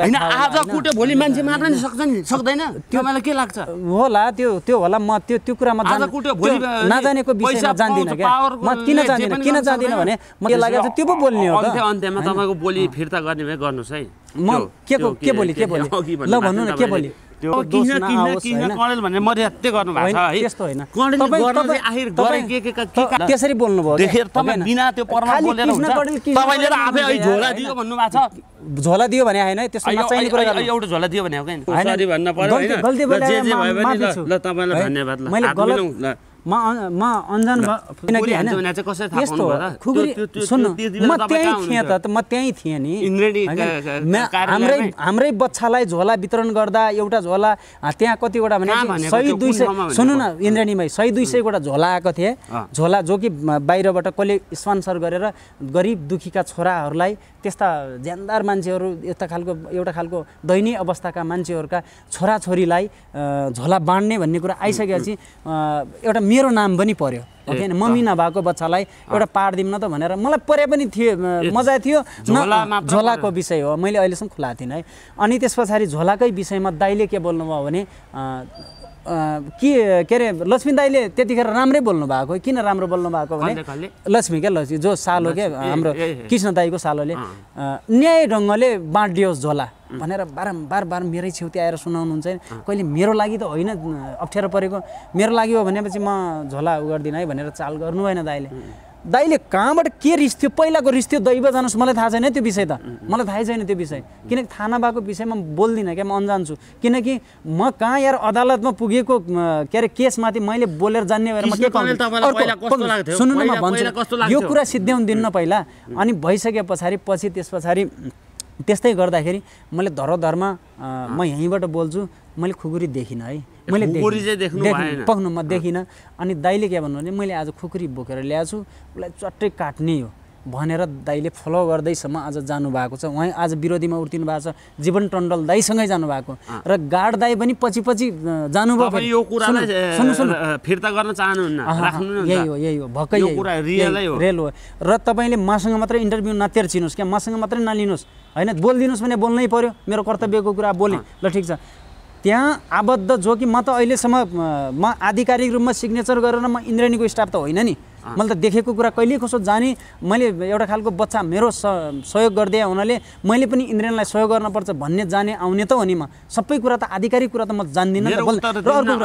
होइन आज कुट्यो भोलि मान्छे मार्न सक्छ नि सक्दैन मलाई के लाग्छ होला त्यो त्यो होला म त्यो त्यो कुरामा नजानेको विषयमा जान्दिनँ के म किन जान्दिनँ किन जान्दिनँ भने म के लागेको त्यो पो बोल्ने हो अन्त्यमा तपाईँको बोली फिर्ता गर्ने भए गर्नुहोस् है म के के बोली के बोली ल भन्नु न के बोली झोला दियो भने हैन झोला दियो धन्यवाद म म यस्तो सुन्नु म त्यहीँ थिएँ त म त्यहीँ थिएँ नि हाम्रै हाम्रै बच्चालाई झोला वितरण गर्दा एउटा झोला त्यहाँ कतिवटा भने सय दुई सय सुन्नु न इन्द्रेणी भाइ सय दुई सयवटा झोला आएको थिएँ झोला जो कि बाहिरबाट कसले स्पोन्सर गरेर गरिब दुखीका छोराहरूलाई त्यस्ता ज्यानदार मान्छेहरू यस्ता खालको एउटा खालको दयनीय अवस्थाका मान्छेहरूका छोराछोरीलाई झोला बाँड्ने भन्ने कुरा आइसकेपछि एउटा मेरो नाम पनि पर्यो होइन मम्मी नभएको बच्चालाई एउटा पाठ दिउँ न त भनेर मलाई परे पनि थियो मजा थियो झोलाको विषय हो मैले अहिलेसम्म खुला थिइनँ है अनि त्यस पछाडि झोलाकै विषयमा दाइले के बोल्नुभयो भने के के अरे लक्ष्मी दाईले त्यतिखेर राम्रै बोल्नु भएको किन राम्रो बोल्नु भएको भने लक्ष्मी क्या लक्ष्मी जो सालो के हाम्रो कृष्ण दाईको सालोले न्याय ढङ्गले बाँडियोस् झोला भनेर बारम्बार बार मेरै छेउती आएर सुनाउनुहुन्छ कहिले मेरो लागि त होइन अप्ठ्यारो परेको मेरो लागि हो भनेपछि म झोला उ गर्दिनँ है भनेर चाल गर्नु भएन दाईले दाइले कहाँबाट के रिस थियो पहिलाको रिस थियो दैव जानुहोस् मलाई थाहा छैन त्यो विषय त मलाई थाहै छैन त्यो विषय किनकि थाहा नभएको विषयमा बोल्दिनँ क्या म अन्जान छु किनकि म कहाँ यार अदालतमा पुगेको के अरे केसमाथि मैले बोलेर जान्ने भएर म के सुन्नु न म भन्छु यो कुरा सिद्ध्याउनु दिन्न पहिला अनि भइसके पछाडि पछि त्यस पछाडि त्यस्तै गर्दाखेरि मैले धरोधरमा म यहीँबाट बोल्छु मैले खुकुरी देखिनँ है मैले पक्नु म देखिनँ अनि दाइले के भन्नु भने मैले आज खुकुरी बोकेर ल्याएको छु उसलाई चट्टै काट्ने हो भनेर दाइले फलो गर्दैसम्म आज जानुभएको छ उहाँ आज विरोधीमा उर्तिनु भएको छ जीवन टन्डल दाईसँगै जानुभएको र गाड दाई पनि पछि पछि जानुभयो फिर्ता गर्न चाहनुहुन्न यही हो यही हो भक्कै रेल हो र तपाईँले मसँग मात्रै इन्टरभ्यू नतेर्चिनुहोस् क्या मसँग मात्रै नलिनुहोस् होइन बोलिदिनुहोस् भने बोल्नै पर्यो मेरो कर्तव्यको कुरा बोलेँ ल ठिक छ त्यहाँ आबद्ध जो कि म त अहिलेसम्म म आधिकारिक रूपमा सिग्नेचर गरेर म इन्द्रेणीको स्टाफ त होइन नि मैले त देखेको कुरा कहिले कसो जाने मैले एउटा खालको बच्चा मेरो सहयोग गरिदिए हुनाले मैले पनि इन्द्रियणलाई सहयोग गर्नुपर्छ भन्ने जाने आउने त हो नि म सबै कुरा त आधिकारिक कुरा त म जान्दिनँ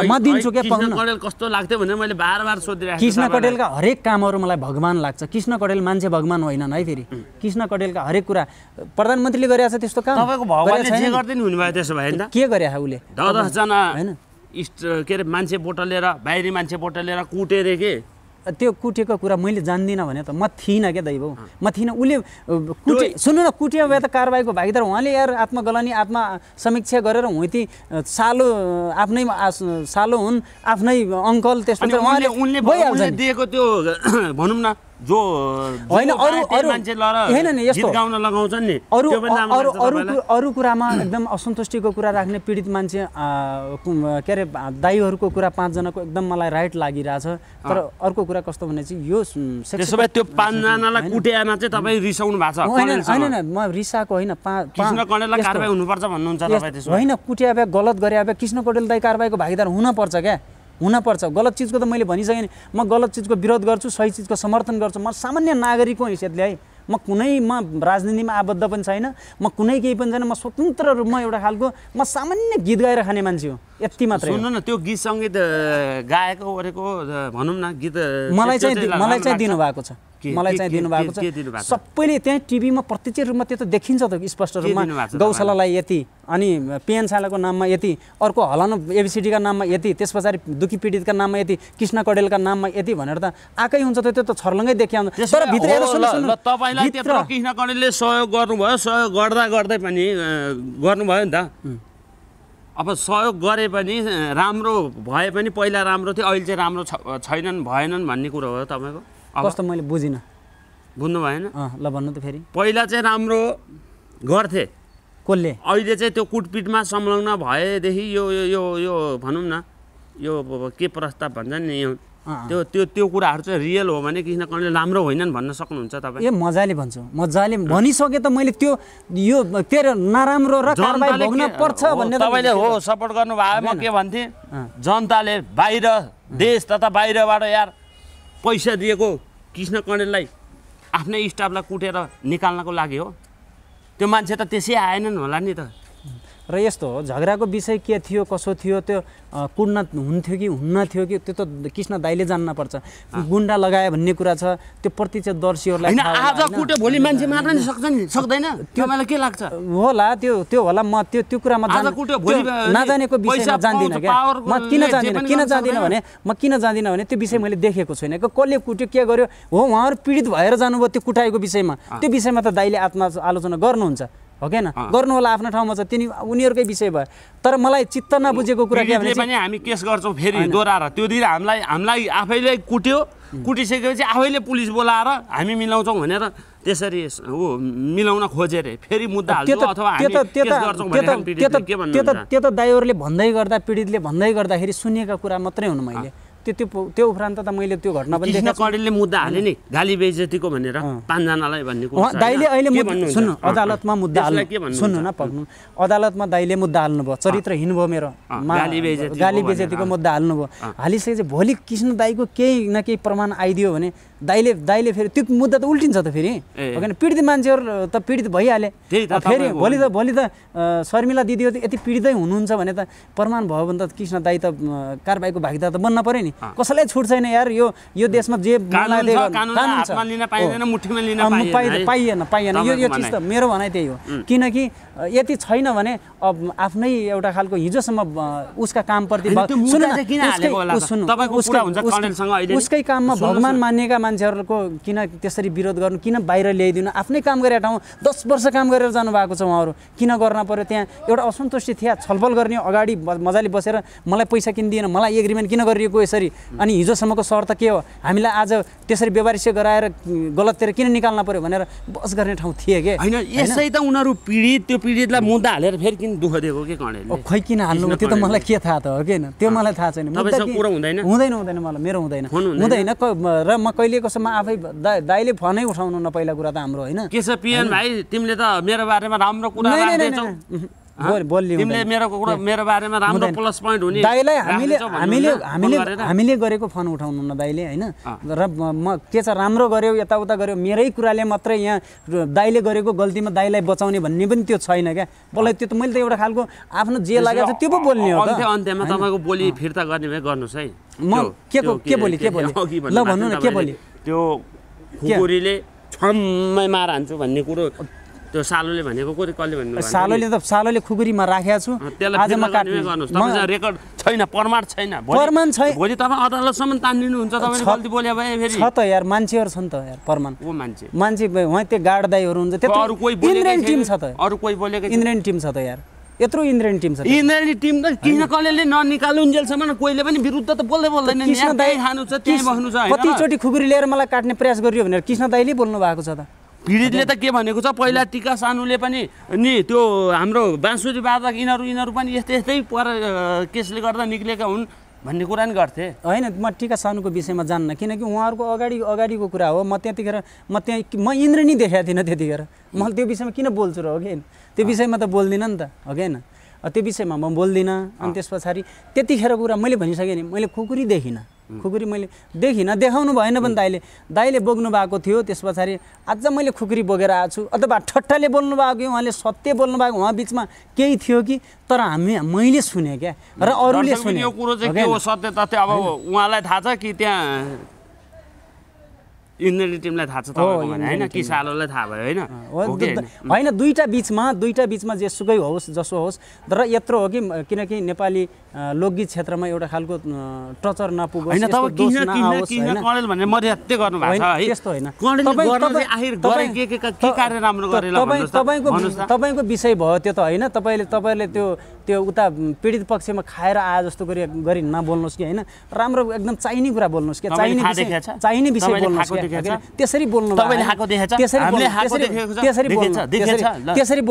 म दिन्छु क्या कस्तो लाग्थ्यो भने मैले बार बार कृष्ण कटेलका हरेक कामहरू मलाई भगवान् लाग्छ कृष्ण कटेल मान्छे भगवान् होइनन् है फेरि कृष्ण कटेलका हरेक कुरा प्रधानमन्त्रीले गरेछ छ त्यस्तो काम के गरे उसले दसजना होइन के अरे मान्छे बोटलेर बाहिरी मान्छे बोटलेर कुटेर के त्यो कुटेको कुरा मैले जान्दिनँ भने त म थिइनँ क्या भाउ म थिइनँ उसले कुटे सुन्नु न कुट्यो भए त कारवाहीको भागीदार उहाँले यार आत्मगलनी आत्मा समीक्षा गरेर हुँ ती सालो आफ्नै सालो हुन् आफ्नै अङ्कल त्यस्तो उहाँले भइहाल्छ दिएको त्यो भनौँ न जो होइन अरू अरू मान्छे होइन नि यस्तो गाउन लगाउँछन् नि अरू अरू अरू अरू कुरामा एकदम असन्तुष्टिको कुरा राख्ने पीडित मान्छे के अरे दाईहरूको कुरा पाँचजनाको एकदम मलाई राइट लागिरहेछ तर अर्को कुरा कस्तो भने चाहिँ यो त्यो पाँचजनालाई कुटेमा चाहिँ तपाईँ रिसाउनु भएको छ होइन होइन म रिसाएको होइन हुनुपर्छ भन्नुहुन्छ होइन कुटिया गलत गरे कृष्ण कौडेल दाई कारवाहीको भागीदार हुनपर्छ क्या हुनपर्छ गलत चिजको त मैले भनिसकेँ नि म गलत चिजको विरोध गर्छु सही चिजको समर्थन गर्छु म सामान्य नागरिकको हैसियतले है म कुनै म राजनीतिमा आबद्ध पनि छैन म कुनै केही पनि छैन म स्वतन्त्र रूपमा एउटा खालको म सामान्य गीत गाएर खाने मान्छे हो यति मात्रै सुन्नु न त्यो गीत सङ्गीत गाएको ओरेको भनौँ न गीत मलाई चाहिँ मलाई चाहिँ दिनुभएको छ मलाई चाहिँ दिनुभएको छ सबैले त्यहीँ टिभीमा प्रत्यक्ष रूपमा त्यो त देखिन्छ त स्पष्ट रूपमा गौशालालाई यति अनि पिएनशालाको नाममा यति अर्को हलानो एबिसिडीका नाममा यति त्यस पछाडि दुखी पीडितका नाममा यति कृष्ण कडेलका नाममा यति भनेर त आएकै हुन्छ त त्यो त छर्लङ्गै देखिहाल्नु तर भित्र तपाईँलाई कृष्ण कडेलले सहयोग गर्नुभयो सहयोग गर्दा गर्दै पनि गर्नुभयो नि त अब सहयोग गरे पनि राम्रो भए पनि पहिला राम्रो थियो अहिले चाहिँ राम्रो छैनन् भएनन् भन्ने कुरो हो तपाईँको कस्तो मैले बुझिनँ बुझ्नु भएन ल भन्नु त फेरि पहिला चाहिँ राम्रो गर्थे कसले अहिले चाहिँ त्यो कुटपिटमा संलग्न भएदेखि यो यो यो भनौँ न यो के प्रस्ताव भन्छ नि यो त्यो त्यो त्यो कुराहरू चाहिँ रियल हो भने कृष्ण कहिले राम्रो होइनन् भन्न सक्नुहुन्छ तपाईँ ए मजाले भन्छु मजाले भनिसके त मैले त्यो यो के अरे नराम्रो र पर्छ भन्ने तपाईँले हो सपोर्ट गर्नुभयो म के भन्थेँ जनताले बाहिर देश तथा बाहिरबाट यार पैसा दिएको कृष्ण कणेललाई आफ्नै स्टाफलाई कुटेर निकाल्नको लागि हो त्यो मान्छे त त्यसै आएनन् होला नि त र यस्तो हो झगडाको विषय के थियो कसो थियो त्यो कुड्न हुन्थ्यो कि हुन्न थियो कि त्यो त कृष्ण दाईले पर्छ गुन्डा लगायो भन्ने कुरा छ त्यो प्रत्यक्षदर्शीहरूलाई आज कुट्यो भोलि मान्छे मार्न नि सक्दैन त्यो के लाग्छ होला त्यो त्यो होला म त्यो त्यो कुरामा नजानेको विषय जान्दिनँ क्या म किन जान्दिनँ किन जान्दिनँ भने म किन जान्दिनँ भने त्यो विषय मैले देखेको छुइनँ कसले कुट्यो के गर्यो हो उहाँहरू पीडित भएर जानुभयो त्यो कुटाएको विषयमा त्यो विषयमा त दाइले आत्मा आलोचना गर्नुहुन्छ हो क्या गर्नु होला आफ्नो ठाउँमा छ तिनी उनीहरूकै विषय भयो तर मलाई चित्त नबुझेको कुरा के भने पनि हामी केस गर्छौँ फेरि दोहोऱ्याएर त्यो दिन हामीलाई हामीलाई आफैले कुट्यो कुटिसकेपछि आफैले पुलिस बोलाएर हामी मिलाउँछौँ भनेर त्यसरी ऊ मिलाउन खोजे अरे फेरि मुद्दा त्यो त दाइहरूले भन्दै गर्दा पीडितले भन्दै गर्दाखेरि सुनिएका कुरा मात्रै हुनु मैले त्यो त्यो उपरान्त त मैले त्यो घटना पनि कडेलले मुद्दा हाले नि गाली बेजतीको भनेर पाँचजनालाई भन्ने दाइले अहिले सुन्नु अदालतमा मुद्दा हाल्नु सुन्नु न पक्नु अदालतमा दाइले मुद्दा हाल्नुभयो चरित्रहीन भयो मेरो गाली बेजेतीको मुद्दा हाल्नुभयो हालिसकेपछि भोलि कृष्ण दाईको केही न केही प्रमाण आइदियो भने दाइले दाइले फेरि त्यो मुद्दा त उल्टिन्छ त फेरि हो पीडित मान्छेहरू त पीडित भइहाले फेरि भोलि त भोलि त शर्मिला दिदीहरू यति पीडितै हुनुहुन्छ भने त प्रमाण भयो भने त कृष्ण दाई त कारबाहीको भागीदार त बन्न पऱ्यो नि कसैलाई छुट छैन यार यो यो देशमा जे पाइएन पाइएन यो यो चिज त मेरो भनाइ त्यही हो किनकि यति छैन भने अब आफ्नै एउटा खालको हिजोसम्म उसका कामप्रति उसकै काममा भगवान् मान्नेका मान्छेहरूको किन त्यसरी विरोध गर्नु किन बाहिर ल्याइदिनु आफ्नै काम गरेर ठाउँ दस वर्ष काम गरेर जानुभएको छ उहाँहरू किन गर्न पऱ्यो त्यहाँ एउटा असन्तुष्टि थिएँ छलफल गर्ने अगाडि मजाले बसेर मलाई पैसा किन दिएन मलाई एग्रिमेन्ट किन गरिएको यसरी अनि हिजोसम्मको शर्त के हो हामीलाई आज त्यसरी व्यवहारिष्य गराएर गलततिर किन निकाल्न पऱ्यो भनेर बस गर्ने ठाउँ थिए कि होइन यसै त उनीहरू पीडित त्यो पीडितलाई मुद्दा हालेर फेरि किन दुःख दिएको के खै किन हाल्नु त्यो त मलाई के थाहा त हो होइन त्यो मलाई थाहा छैन हुँदैन हुँदैन मलाई मेरो हुँदैन हुँदैन र म कहिले अहिलेकोसम्म आफै दाइले फनै उठाउनु न पहिला कुरा त हाम्रो होइन के छ पिएन भाइ तिमीले त मेरो बारेमा राम्रो कुरा तिमीले मेरो कुरा मेरो बारेमा राम्रो प्लस पोइन्ट हुने दाइलाई हामीले हामीले हामीले गरेको फोन उठाउनु दाइले होइन र म के छ राम्रो गऱ्यो यताउता गऱ्यो मेरै कुराले मात्रै यहाँ दाइले गरेको गल्तीमा दाइलाई बचाउने भन्ने पनि त्यो छैन क्या मलाई त्यो त मैले त एउटा खालको आफ्नो जे लागेको छ त्यो पो बोल्ने हो अन्त्यमा तपाईँको बोली फिर्ता गर्ने भए गर्नुहोस् है म के को के बोली के बोली ल भन्नु न के बोली त्यो खुकुरीले छम्मै मार हान्छु भन्ने कुरो त्यो सालोले भनेको को कसले भन्नु सालोले त सालोले खुकुरीमा राखेको छु आज म काट्नु रेकर्ड छैन प्रमाण छैन प्रमाण छैन भोलि तपाईँ अदालतसम्म तानिदिनुहुन्छ तपाईँले गल्ती बोले भए फेरि छ त यार मान्छेहरू छन् त यार प्रमाण ओ मान्छे मान्छे उहाँ त्यो गार्ड दाईहरू हुन्छ त्यो अरू कोही इन्डियन टिम छ त अरू कोही बोलेको इन्डियन टिम छ त यार यत्रो इन्डियन टिम छ इन्डियन टिम त किन कसले ननिकाल्नु उन्जेलसम्म कोहीले पनि विरुद्ध त बोल्दै बोल्दैन कृष्ण दाई खानु छ त्यही बस्नु छ कतिचोटि खुकुरी लिएर मलाई काट्ने प्रयास गरियो भनेर कृष्ण दाईले बोल्नु भएको छ त पीडितले त के भनेको छ पहिला टिका सानुले पनि नि त्यो हाम्रो बाँसुरी बाधक यिनीहरू यिनीहरू पनि यस्तै यस्तै पर केसले गर्दा निक्लेका हुन् भन्ने कुरा नि गर्थे होइन म टिका सानुको विषयमा जान्न किनकि उहाँहरूको अगाडि अगाडिको कुरा हो म त्यतिखेर म त्यहाँ म इन्द्र नै देखाएको थिइनँ त्यतिखेर म त्यो विषयमा किन बोल्छु र हो कि त्यो विषयमा त बोल्दिनँ नि त हो कि त्यो विषयमा म बोल्दिनँ अनि त्यस पछाडि त्यतिखेर कुरा मैले भनिसकेँ नि मैले खुकुरी देखिनँ खुकुरी मैले देखिनँ देखाउनु भएन पनि दाइले दाइले बोक्नु भएको थियो त्यस पछाडि आज मैले खुकुरी बोकेर आएको छु अथवा ठट्टाले बोल्नु भएको कि उहाँले सत्य बोल्नु भएको उहाँ बिचमा केही थियो कि तर हामी मैले सुने क्या र अरूले सुने यो कुरो चाहिँ के हो सत्य तथ्य अब उहाँलाई थाहा छ कि त्यहाँ इन्डियन टिमलाई थाहा छ होइन कि सालोलाई थाहा भयो होइन होइन दुईवटा बिचमा दुईवटा बिचमा जेसुकै होस् जसो होस् तर यत्रो हो कि किनकि नेपाली लोकगीत क्षेत्रमा एउटा खालको टचर नपुग्यो तपाईँको विषय भयो त्यो त होइन तपाईँले तपाईँले त्यो त्यो उता पीडित पक्षमा खाएर आए जस्तो गरी गरी नबोल्नुहोस् कि होइन राम्रो एकदम चाहिने कुरा बोल्नुहोस् कि चाहिने चाहिने विषय बोल्नुहोस् त्यसरी बोल्नु त्यसरी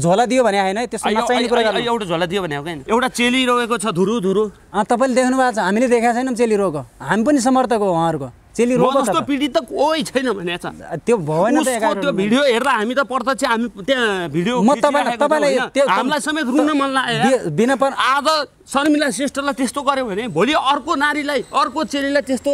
झोला दियो भने होइन त्यसमा एउटा झोला दियो भने एउटा चेली रोएको छ धुरु धुरु तपाईँले देख्नु भएको छ हामीले देखाएको छैनौँ चेली रोएको हामी पनि समर्थक हो उहाँहरूको जस्तो पीडित त कोही छैन भने त्यो भएन त्यो भिडियो हेर्दा हामी त प्रत्यक्ष हामी त्यहाँ भिडियो म तपाईँलाई तपाईँलाई हामीलाई समेत रुन मन लाग्यो बिना पर आज शर्मिला श्रेष्ठलाई त्यस्तो गर्यो भने भोलि अर्को नारीलाई अर्को चेलीलाई त्यस्तो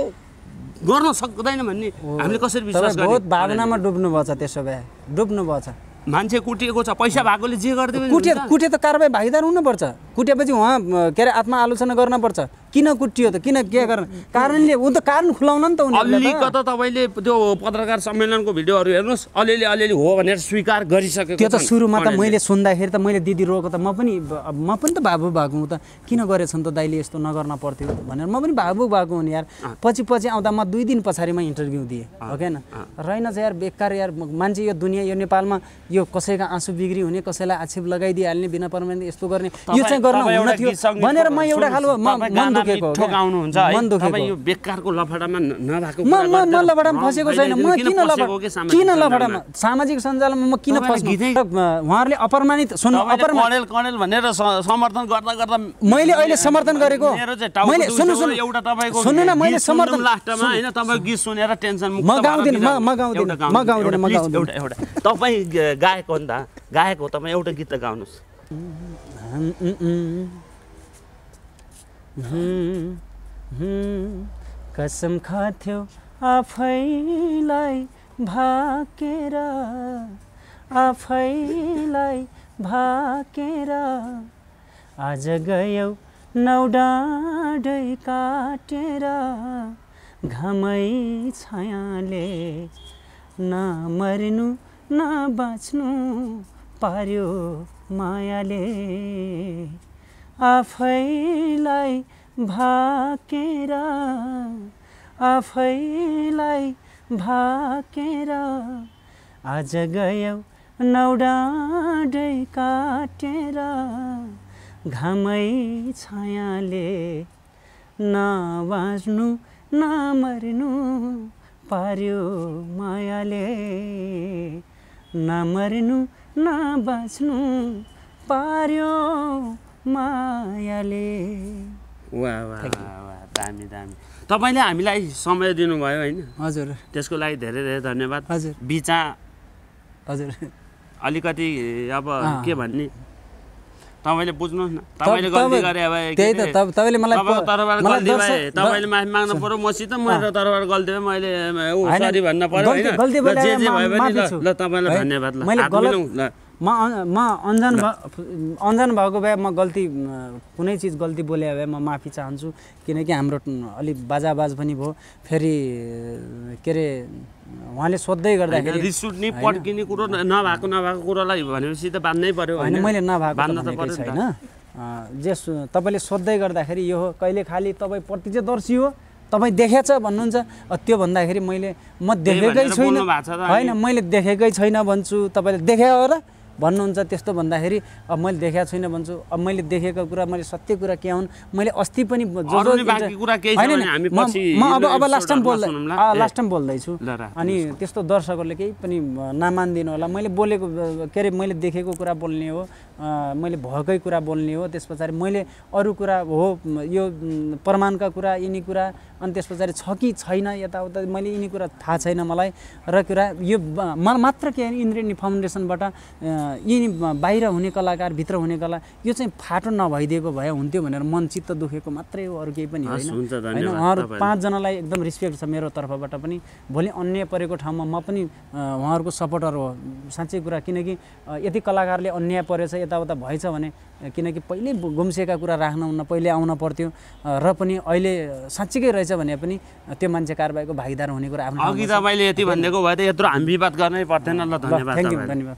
गर्न सक्दैन भन्ने हामीले कसरी विश्वास बहुत भावनामा डुब्नु भछ त्यसो भए भछ मान्छे कुटिएको छ पैसा भएकोले जे गरिदियो कुटे कुटे त कारवाही भागीदार हुनुपर्छ कुटेपछि उहाँ के अरे गर्न गर्नुपर्छ किन कुटियो त किन के गर कारणले ऊ त कारण खुलाउन नि त त तपाईँले त्यो पत्रकार सम्मेलनको भिडियोहरू हेर्नुहोस् अलिअलि अलिअलि हो भनेर स्वीकार गरिसकेको त्यो त सुरुमा त मैले सुन्दाखेरि त मैले दिदी रोको त म पनि म पनि त भावुक भएको हुँ त किन गरेछन् त दाइले यस्तो नगर्न पर्थ्यो भनेर म पनि भावुक भएको हुँ यार पछि पछि आउँदा म दुई दिन पछाडि म इन्टरभ्यू दिएँ हो न रहेन चाहिँ यार बेकार यार मान्छे यो दुनियाँ यो नेपालमा यो कसैका आँसु बिग्री हुने कसैलाई आक्षेप लगाइदिइहाल्ने बिना पर्मा यस्तो गर्ने यो चाहिँ गर्न हुन थियो भनेर म एउटा खालको दुखेको ठोकाउनुहुन्छ है यो बेकारको लफडामा नभएको म म म लफडामा फसेको छैन म किन लफडामा सामाजिक सञ्जालमा म किन फस्नु उहाँहरूले अप्रमाणित सुन्नु अप्रमाणित कणेल भनेर समर्थन गर्दा गर्दा मैले अहिले समर्थन गरेको मैले सुन्नु सुन्नु एउटा तपाईँको सुन्नु न मैले समर्थन लास्टमा हैन तपाईँको गीत सुनेर टेन्सन मुक्त म गाउँदिन म म गाउँदिन म गाउँदिन म गाउँदिन एउटा एउटा तपाईँ गाएको हो नि त गाएको हो तपाईँ एउटा गीत त गाउनुस् कसम खाथ्यो आफैलाई भाकेर आफैलाई भाकेर आज नौ नौडाँडै काटेर घामै छायाले नमर्नु न बाँच्नु पार्यो मायाले आफैलाई भाकेर आफैलाई भाकेर आज गयौ नौडाँडै काटेर घामै छायाले नबाज्नु नमर्नु पार्यो मायाले नमर्नु नबाज्नु पार्यो मायाले वाह वाह वाह दामी दामी तपाईँले हामीलाई समय दिनुभयो होइन हजुर त्यसको लागि धेरै धेरै धन्यवाद हजुर बिचा हजुर अलिकति अब के भन्ने तपाईँले बुझ्नुहोस् न तपाईँले गल्ती गरे अब त्यही त तपाईँले मलाई तरबार गल्ती भए तपाईँले माफी माग्नु पर्यो मसित मेरो तरबार गल्ती भयो मैले सरी भन्न पर्यो होइन जे जे भयो भने ल तपाईँलाई धन्यवाद ल म म अन्जान अन्जान भएको भए म गल्ती कुनै चिज गल्ती बोले भए म माफी चाहन्छु किनकि हाम्रो अलिक बाजाबाज पनि भयो फेरि के अरे उहाँले सोद्धै गर्दाखेरि रिस उठ्ने पड्किने कुरो नभएको नभएको कुरोलाई भनेपछि त बान्नै पऱ्यो होइन मैले नभएको होइन जे तपाईँले सोद्धै गर्दाखेरि यो हो कहिले खालि तपाईँ प्रतिजदर्शी हो तपाईँ देखेछ भन्नुहुन्छ त्यो भन्दाखेरि मैले म देखेकै छुइनँ होइन मैले देखेकै छैन भन्छु तपाईँले देखे हो र भन्नुहुन्छ त्यस्तो भन्दाखेरि अब मैले देखाएको छुइनँ भन्छु अब मैले देखेको कुरा मैले सत्य कुरा के हुन् मैले अस्ति पनि म अब अब लास्ट टाइम बोल्दै लास्ट टाइम बोल्दैछु अनि त्यस्तो दर्शकहरूले केही पनि नमानिदिनु होला मैले बोलेको के अरे मैले देखेको कुरा बोल्ने हो मैले भएकै कुरा बोल्ने हो त्यस पछाडि मैले अरू कुरा हो यो प्रमाणका कुरा यिनी कुरा अनि त्यस पछाडि छ कि छैन यताउता मैले यिनी कुरा थाहा छैन मलाई र कुरा यो मात्र के इन्द्रेणी फाउन्डेसनबाट यिनी बाहिर हुने कलाकार भित्र हुने कला यो चाहिँ फाटो नभइदिएको भए हुन्थ्यो भनेर मन चित्त दुखेको मात्रै हो अरू केही पनि होइन होइन उहाँहरू पाँचजनालाई एकदम रिस्पेक्ट छ मेरो तर्फबाट पनि भोलि अन्य परेको ठाउँमा म पनि उहाँहरूको सपोर्टर हो साँच्चै कुरा किनकि यति कलाकारले अन्याय परेछ यताउता भएछ भने किनकि पहिले गुम्सिएका कुरा राख्नुहुन्न पहिले आउन पर्थ्यो र पनि अहिले साँच्चीकै रहेछ भने पनि त्यो मान्छे कारबाहीको भागीदार हुने कुरा आफ्नो अघि तपाईँले यति भनिदिएको भए त यत्रो हामी विवाद गर्नै पर्थेन ल धन्यवाद थ्याङ्क यू धन्यवाद